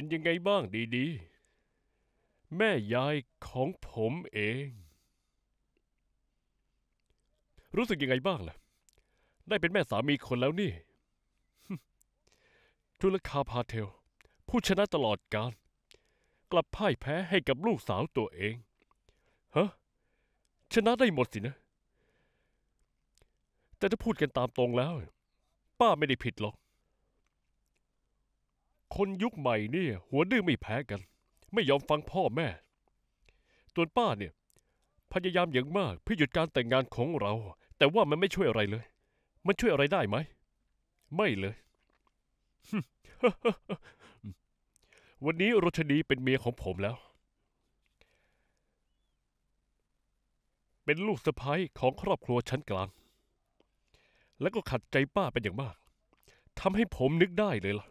เป็นยังไงบ้างดี ๆ แม่ยายของผมเอง รู้สึกยังไงบ้างล่ะ ได้เป็นแม่สามีคนแล้วนี่ทุลคาพาเทลผู้ชนะตลอดการ กลับพ่ายแพ้ให้กับลูกสาวตัวเอง ฮะ ชนะได้หมดสินะ แต่ถ้าพูดกันตามตรงแล้ว ป้าไม่ได้ผิดหรอกคนยุคใหม่เนี่ยหัวดื้อไม่แพ้กัน ไม่ยอมฟังพ่อแม่ตัวนป้าเนี่ย พยายามอย่างมากเพื่อหยุดการแต่งงานของเรา แต่ว่ามันไม่ช่วยอะไรเลย มันช่วยอะไรได้ไหมไม่เลย วันนี้รชนีเป็นเมียของผมแล้ว เป็นลูกสะพ้ยของครอบครัวชั้นกลาง และก็ขัดใจป้าเป็นอย่างมากทำให้ผมนึกได้เลยล่ะ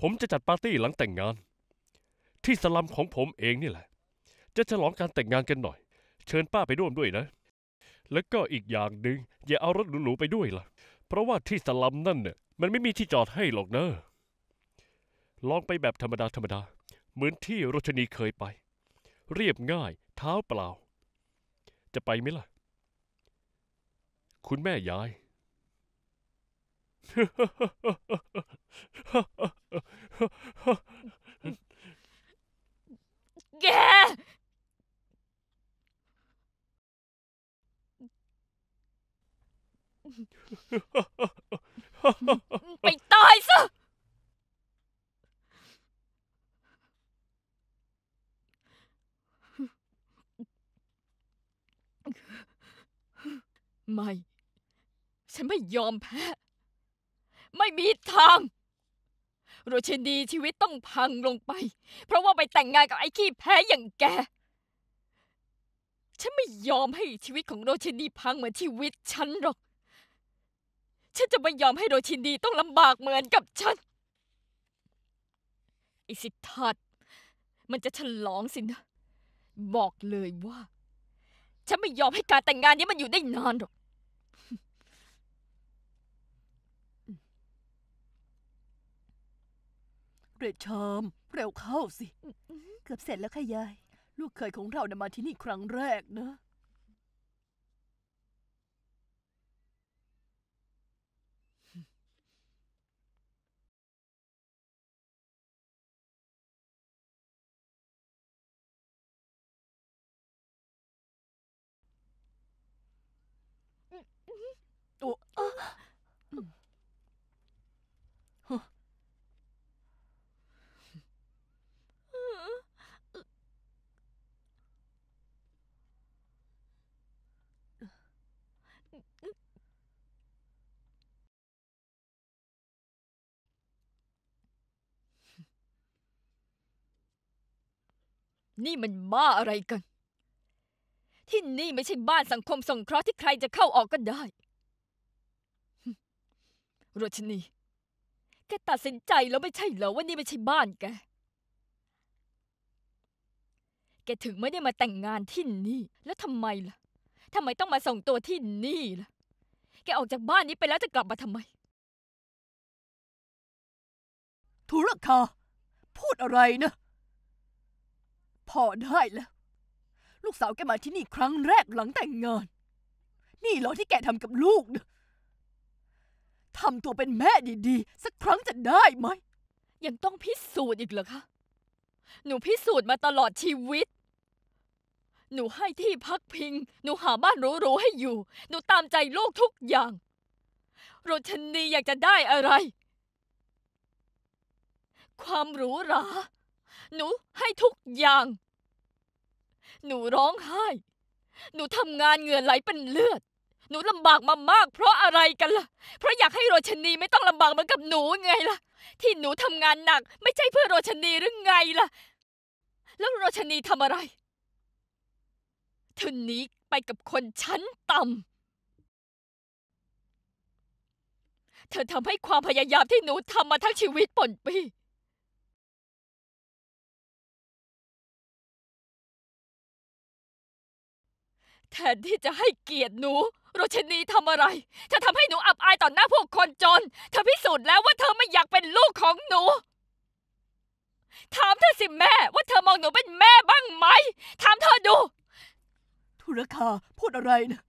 ผมจะจัดปาร์ตี้หลังแต่งงาน ที่สลัมของผมเองนี่แหละ จะฉลองการแต่งงานกันหน่อย เชิญป้าไปร่วมด้วยนะ แล้วก็อีกอย่างหนึ่งอย่าเอารถหรูๆไปด้วยล่ะ เพราะว่าที่สลัมนั่นเนี่ยมันไม่มีที่จอดให้หรอกเนอะลองไปแบบธรรมดาธรรมดาเหมือนที่รชนีเคยไป เรียบง่าย เท้าเปล่า จะไปไหมล่ะ คุณแม่ยาย Kìa Mày to hay sao Mày ฉันไม่ยอมแพ้ไม่มีทาง โรเชนนีชีวิตต้องพังลงไป เพราะว่าไปแต่งงานกับไอ้ขี้แพ้อย่างแก ฉันไม่ยอมให้ชีวิตของโรเชนนีพังเหมือนชีวิตฉันหรอก ฉันจะไม่ยอมให้โรเชนนีต้องลำบากเหมือนกับฉัน ไอสิทธัต มันจะฉลองสินะ บอกเลยว่า ฉันไม่ยอมให้การแต่งงานนี้มันอยู่ได้นานหรอกเรชามเร็วเข้าสิ เกือบเสร็จแล้วค่ะยาย ลูกเคยของเรานมาที่นี่ครั้งแรกนะ โอ้นี่มันบ้าอะไรกัน ที่นี่ไม่ใช่บ้านสังคมสงเคราะห์ที่ใครจะเข้าออกก็ได้รชนีแกตัดสินใจแล้วไม่ใช่เหรอว่านี่ไม่ใช่บ้านแก แกถึงไม่ได้มาแต่งงานที่นี่แล้วทำไมล่ะทำไมต้องมาส่งตัวที่นี่ล่ะ แกออกจากบ้านนี้ไปแล้วจะกลับมาทำไมธุรคาพูดอะไรนะพอได้แล้ว ลูกสาวแกมาที่นี่ครั้งแรกหลังแต่งงาน นี่เหรอที่แกทำกับลูกนะทำตัวเป็นแม่ดีๆสักครั้งจะได้ไหมยังต้องพิสูจน์อีกเหรอคะ หนูพิสูจน์มาตลอดชีวิต หนูให้ที่พักพิง หนูหาบ้านหรูๆให้อยู่ หนูตามใจลูกทุกอย่างโรชนีอยากจะได้อะไร ความหรูหราหนูให้ทุกอย่าง หนูร้องไห้ หนูทำงานเหงื่อไหลเป็นเลือด หนูลำบากมามากเพราะอะไรกันล่ะ เพราะอยากให้โรชนีไม่ต้องลำบากเหมือนกับหนูไงล่ะ ที่หนูทำงานหนักไม่ใช่เพื่อโรชนีหรือไงล่ะ แล้วโรชนีทำอะไรเธอนี้ไปกับคนชั้นต่ำ เธอทำให้ความพยายามที่หนูทำมาทั้งชีวิตป่นปี้แทนที่จะให้เกียรติหนู โรชนีทำอะไรเธอทำให้หนูอับอายต่อหน้าพวกคนจนเธอพิสูจน์แล้วว่าเธอไม่อยากเป็นลูกของหนู ถามเธอสิแม่ว่าเธอมองหนูเป็นแม่บ้างไหม ถามเธอดู ธุรคาพูดอะไรนะ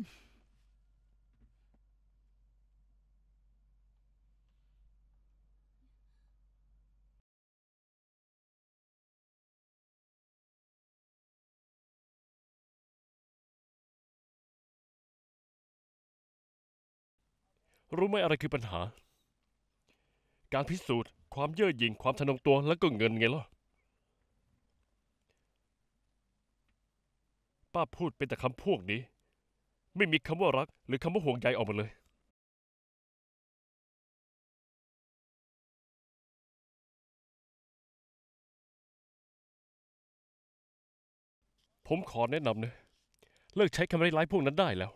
รู้ไหมอะไรคือปัญหา การพิสูจน์ความเย่อหยิ่งความทะนงตัวแล้วก็เงินไงล่ะ ป้าพูดเป็นแต่คำพวกนี้ไม่มีคำว่ารักหรือคำว่าห่วงใยออกมาเลย ผมขอแนะนำนะเลิกใช้คำไร้ไร้พวกนั้นได้แล้ว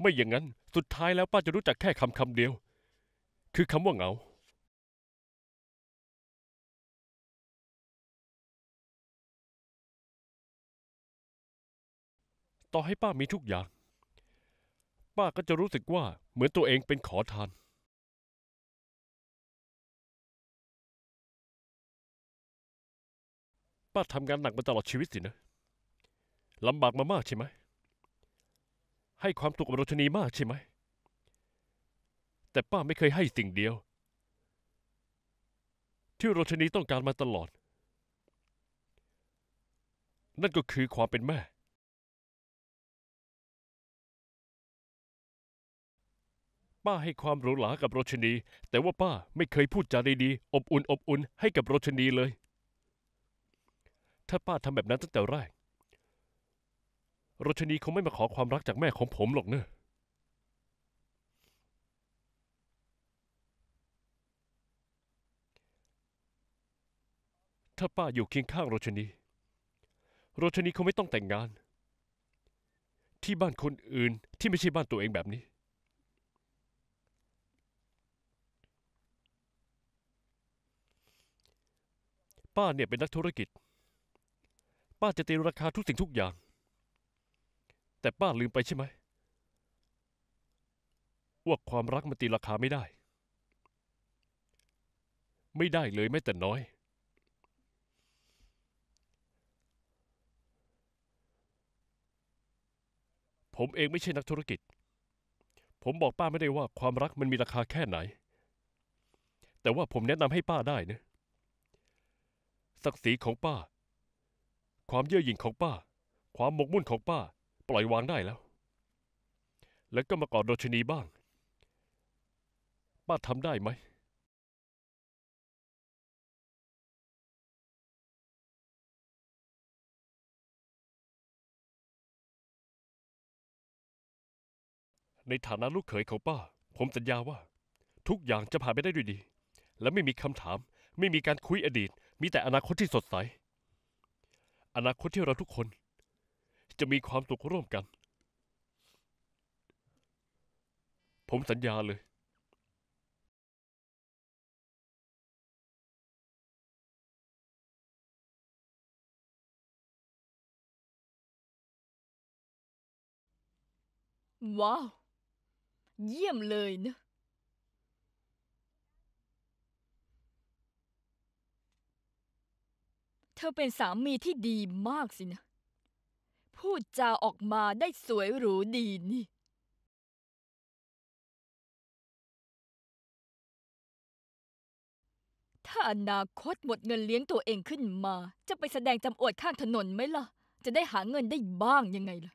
ไม่อย่างนั้นสุดท้ายแล้วป้าจะรู้จักแค่คำคำเดียว คือคำว่าเหงา ต่อให้ป้ามีทุกอย่างป้าก็จะรู้สึกว่าเหมือนตัวเองเป็นขอทาน ป้าทำงานหนักมาตลอดชีวิตสินะ ลำบากมามากใช่ไหม ให้ความสุขกับโรชนีมากใช่ไหม แต่ป้าไม่เคยให้สิ่งเดียว ที่โรชนีต้องการมาตลอด นั่นก็คือความเป็นแม่ป้าให้ความหรูหรากับรชนี แต่ว่าป้าไม่เคยพูดจาดีๆอบอุ่น อบอุ่น ให้กับรชนีเลย ถ้าป้าทำแบบนั้นตั้งแต่แรกรชนีคงไม่มาขอความรักจากแม่ของผมหรอกเนอะถ้าป้าอยู่เคียงข้างโรชนีโรชนีคงไม่ต้องแต่งงาน ที่บ้านคนอื่นที่ไม่ใช่บ้านตัวเองแบบนี้ป้าเนี่ยเป็นนักธุรกิจ ป้าจะตีราคาทุกสิ่งทุกอย่าง แต่ป้าลืมไปใช่ไหมว่าความรักมันตีราคาไม่ได้ ไม่ได้เลยแม้แต่น้อย ผมเองไม่ใช่นักธุรกิจ ผมบอกป้าไม่ได้ว่าความรักมันมีราคาแค่ไหน แต่ว่าผมแนะนำให้ป้าได้นะศักดิ์ศรีของป้า ความเย่อหยิ่งของป้า ความหมกมุ่นของป้า ปล่อยวางได้แล้ว แล้วก็มากอดโรชนีบ้าง ป้าทำได้ไหม ในฐานะลูกเขยของป้า ผมสัญญาว่า ทุกอย่างจะผ่านไปได้ด้วยดีและไม่มีคำถาม ไม่มีการคุยอดีตมีแต่อนาคตที่สดใส อนาคตที่เราทุกคน จะมีความสุขร่วมกัน ผมสัญญาเลย ว้าว เยี่ยมเลยนะเธอเป็นสามีที่ดีมากสินะ พูดจาออกมาได้สวยหรูดีนี่ ถ้าอนาคตหมดเงินเลี้ยงตัวเองขึ้นมา จะไปแสดงจำอวดข้างถนนไหมล่ะ จะได้หาเงินได้บ้างยังไงล่ะ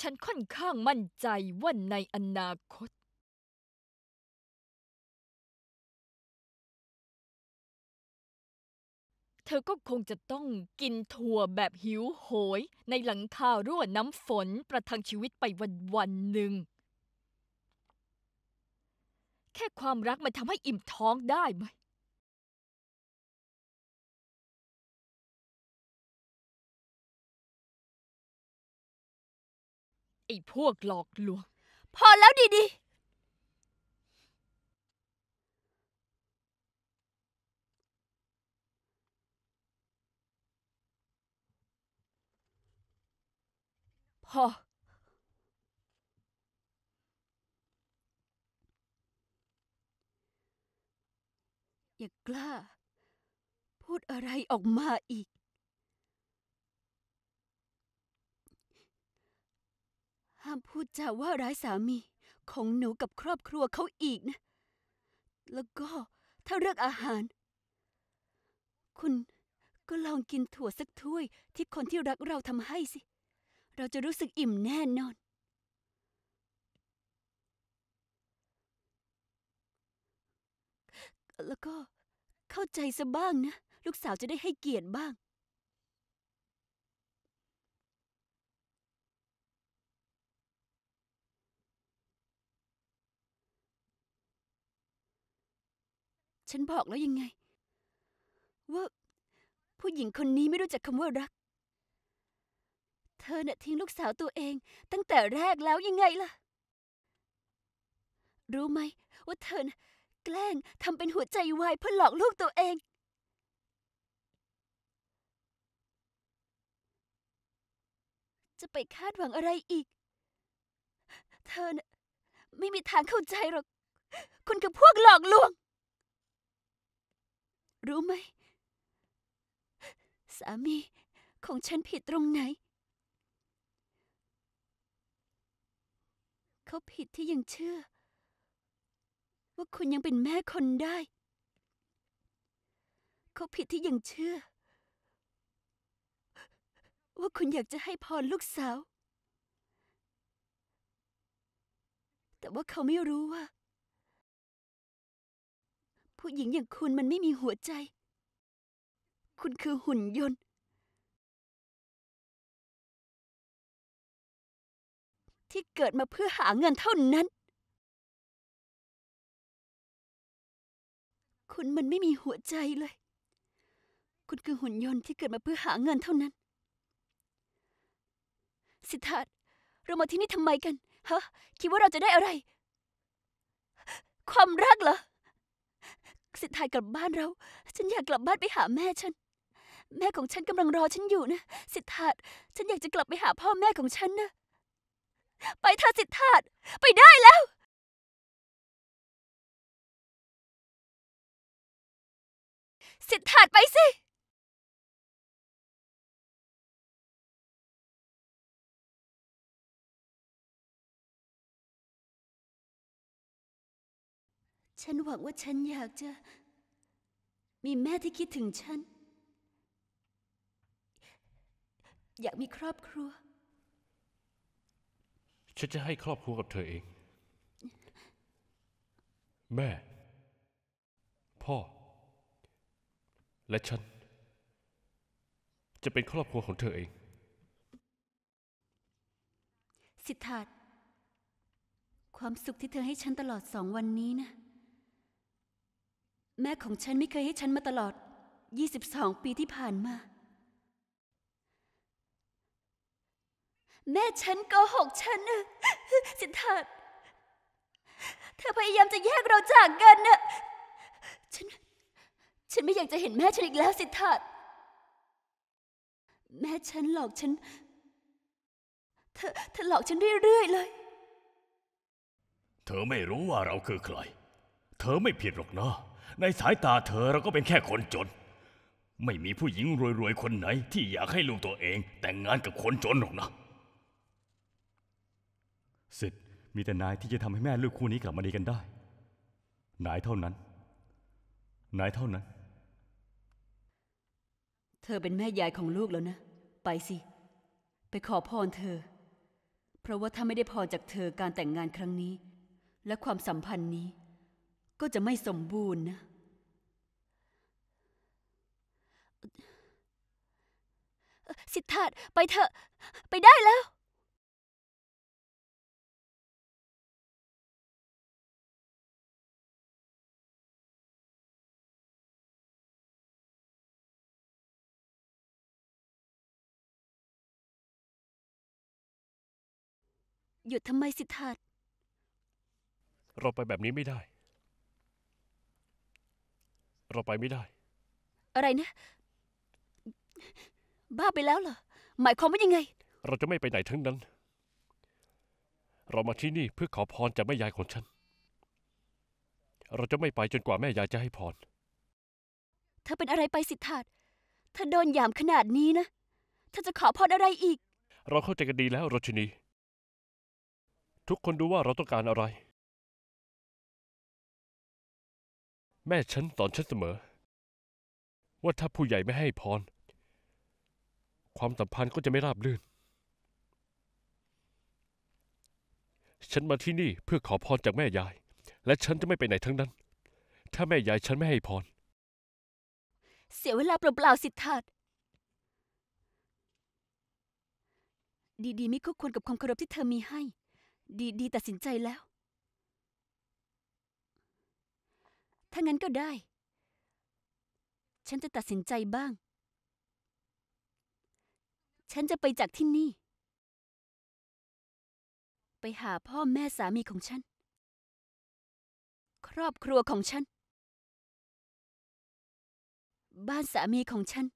ฉันค่อนข้างมั่นใจว่าในอนาคตเธอก็คงจะต้องกินถั่วแบบหิวโหยในหลังคารั่วน้ำฝนประทังชีวิตไปวันวันหนึ่งแค่ความรักมันทำให้อิ่มท้องได้ไหม ไอ้พวกหลอกลวงพอแล้วดีดีพออย่ากล้า พูดอะไรออกมาอีก ห้ามพูดจาว่าร้ายสามี ของหนูกับครอบครัวเขาอีกนะ แล้วก็ถ้าเลือกอาหาร คุณก็ลองกินถั่วสักถ้วยที่คนที่รักเราทำให้สิเราจะรู้สึกอิ่มแน่นอน แล้วก็เข้าใจซะบ้างนะ ลูกสาวจะได้ให้เกียรติบ้าง ฉันบอกแล้วยังไงว่าผู้หญิงคนนี้ไม่รู้จักคำว่ารักเธอเนี่ะทิ้งลูกสาวตัวเองตั้งแต่แรกแล้วยังไงล่ะ รู้ไหมว่าเธอนะแกล้งทำเป็นหัวใจวายเพื่อหลอกลูกตัวเอง จะไปคาดหวังอะไรอีก เธอน่ะไม่มีทางเข้าใจหรอก คุณคือพวกหลอกลวง รู้ไหม สามีของฉันผิดตรงไหนเขาผิดที่ยังเชื่อ ว่าคุณยังเป็นแม่คนได้ เขาผิดที่ยังเชื่อ ว่าคุณอยากจะให้พรลูกสาว แต่ว่าเขาไม่รู้ว่า ผู้หญิงอย่างคุณมันไม่มีหัวใจ คุณคือหุ่นยนต์ที่เกิดมาเพื่อหาเงินเท่านั้น คุณมันไม่มีหัวใจเลย คุณคือหุ่นยนต์ที่เกิดมาเพื่อหาเงินเท่านั้น สิทธาเรามาที่นี่ทำไมกันฮะคิดว่าเราจะได้อะไร ความรักเหรอ สิทธากลับบ้านเรา ฉันอยากกลับบ้านไปหาแม่ฉัน แม่ของฉันกำลังรอฉันอยู่นะ สิทธา ฉันอยากจะกลับไปหาพ่อแม่ของฉันนะไปเธอสิทธาตไปได้แล้ว สิทธาตไปสิ ฉันหวังว่าฉันอยากจะมีแม่ที่คิดถึงฉัน อยากมีครอบครัวฉันจะให้ครอบครัวกับเธอเอง แม่ พ่อ และฉัน จะเป็นครอบครัวของเธอเอง สิทธาตความสุขที่เธอให้ฉันตลอดสองวันนี้นะ แม่ของฉันไม่เคยให้ฉันมาตลอด 22 ปีที่ผ่านมาแม่ฉันโกหกฉันนะสิทธาเธอพยายามจะแยกเราจากกันนะ ฉัน ฉันไม่อยากจะเห็นแม่ฉันอีกแล้ว สิทธาแม่ฉันหลอกฉัน เธอ เธอหลอกฉันเรื่อยๆเลย เธอไม่รู้ว่าเราคือใคร เธอไม่ผิดหรอกนะ ในสายตาเธอเราก็เป็นแค่คนจน ไม่มีผู้หญิงรวย ๆ คนไหน ที่อยากให้ลูกตัวเอง แต่งงานกับคนจนหรอกนะสิทธิ์มีแต่นายที่จะทำให้แม่ลูกคู่นี้กลับมาดีกันได้นายเท่านั้นนายเท่านั้น เธอเป็นแม่ยายของลูกแล้วนะ ไปสิ ไปขอพรเธอ เพราะว่าถ้าไม่ได้พรจากเธอการแต่งงานครั้งนี้ และความสัมพันธ์นี้ก็จะไม่สมบูรณ์นะ สิทธาตไปเถอะไปได้แล้วหยุดทำไมสิทธัตเราไปแบบนี้ไม่ได้ เราไปไม่ได้ อะไรนะ บ้าไปแล้วเหรอ หมายความว่ายังไง เราจะไม่ไปไหนทั้งนั้น เรามาที่นี่เพื่อขอพรจากแม่ยายของฉัน เราจะไม่ไปจนกว่าแม่ยายจะให้พร เธอเป็นอะไรไปสิทธัตเธอโดนหยามขนาดนี้นะ เธอจะขอพรอะไรอีก เราเข้าใจกันดีแล้วรชนีทุกคนดูว่าเราต้องการอะไร แม่ฉันสอนฉันเสมอ ว่าถ้าผู้ใหญ่ไม่ให้พร ความสัมพันธ์ก็จะไม่ราบรื่น ฉันมาที่นี่เพื่อขอพรจากแม่ยายและฉันจะไม่ไปไหนทั้งนั้น ถ้าแม่ยายฉันไม่ให้พร เสียเวลาเปล่า ๆสิทธาตดีๆไม่คู่ควรกับความเคารพที่เธอมีให้ดีดี ตัดสินใจแล้ว ถ้างั้นก็ได้ ฉันจะตัดสินใจบ้าง ฉันจะไปจากที่นี่ ไปหาพ่อแม่สามีของฉัน ครอบครัวของฉัน บ้านสามีของฉัน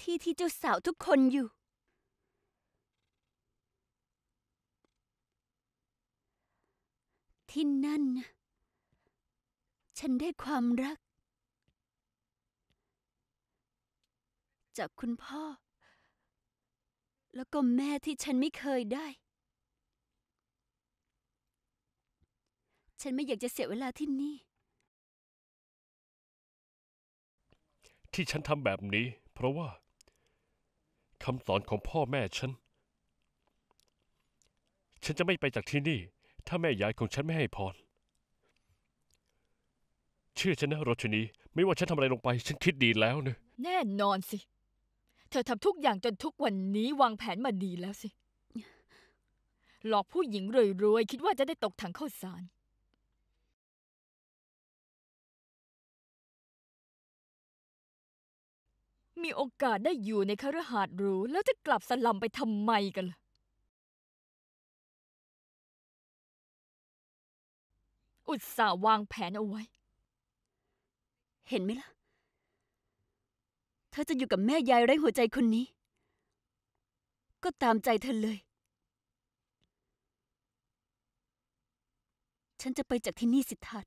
ที่ที่เจ้าสาวทุกคนอยู่ที่นั่น ฉันได้ความรัก จากคุณพ่อ แล้วก็แม่ที่ฉันไม่เคยได้ ฉันไม่อยากจะเสียเวลาที่นี่ ที่ฉันทำแบบนี้ เพราะว่าคำสอนของพ่อแม่ฉัน ฉันจะไม่ไปจากที่นี่ถ้าแม่ยายของฉันไม่ให้พรเชื่อฉันนะรชนีไม่ว่าฉันทำอะไรลงไปฉันคิดดีแล้วเนะแน่นอนสิ เธอทำทุกอย่างจนทุกวันนี้วางแผนมาดีแล้วสิ หลอกผู้หญิงรวยๆ คิดว่าจะได้ตกถังข้าวสารมีโอกาสได้อยู่ในคฤหาสน์หรู แล้วจะกลับสลัมไปทำไมกันล่ะุตส่าห์วางแผนเอาไว้ เห็นไหมล่ะ เธอจะอยู่กับแม่ยายไร้หัวใจคนนี้ ก็ตามใจเธอเลย ฉันจะไปจากที่นี่สิทธัต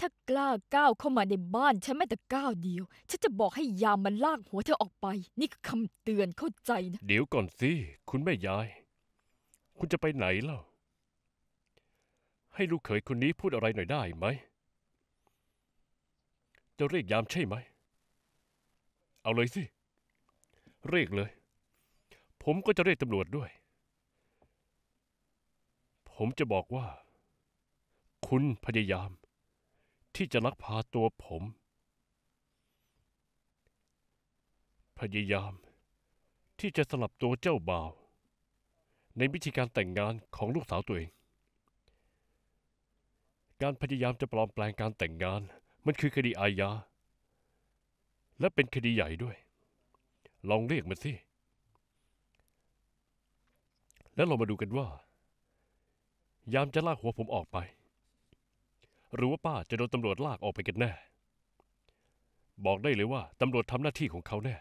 ถ้ากล้าก้าวเข้ามาในบ้านฉันแม้แต่ก้าวเดียวฉันจะบอกให้ยามมันลากหัวเธอออกไป นี่คือคำเตือนเข้าใจนะ เดี๋ยวก่อนสิคุณแม่ยาย คุณจะไปไหนเล่าให้ลูกเขยคนนี้พูดอะไรหน่อยได้ไหมจะเรียกยามใช่ไหมเอาเลยสิ เรียกเลย ผมก็จะเรียกตำรวจด้วย ผมจะบอกว่า คุณพยายามที่จะลักพาตัวผม พยายามที่จะสลับตัวเจ้าบ่าว ในวิธีการแต่งงานของลูกสาวตัวเอง การพยายามจะปลอมแปลงการแต่งงาน มันคือคดีอาญา และเป็นคดีใหญ่ด้วย ลองเรียกมันสิ แล้วเรามาดูกันว่า ยามจะลากหัวผมออกไปหรือว่าป้าจะโดนตำรวจลากออกไปกันแน่ บอกได้เลยว่าตำรวจทำหน้าที่ของเขาแน่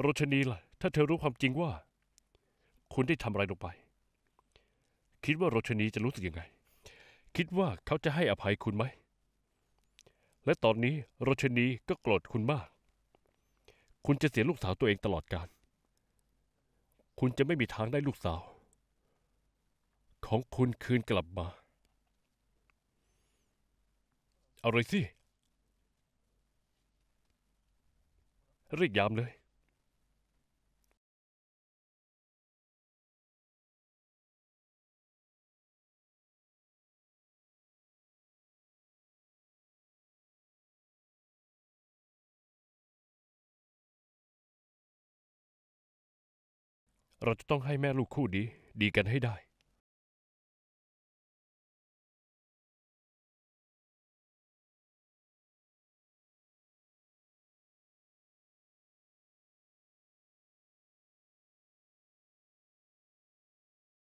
โรชนีล่ะถ้าเธอรู้ความจริงว่า คุณได้ทำอะไรลงไป คิดว่าโรชนีจะรู้สึกยังไง คิดว่าเขาจะให้อภัยคุณไหมและตอนนี้โรชนีก็โกรธคุณมาก คุณจะเสียลูกสาวตัวเองตลอดการ คุณจะไม่มีทางได้ลูกสาว ของคุณคืนกลับมาอะไรยสิเรียกยามเลย เราจะต้องให้แม่ลูกคู่นี้ดีกันให้ได้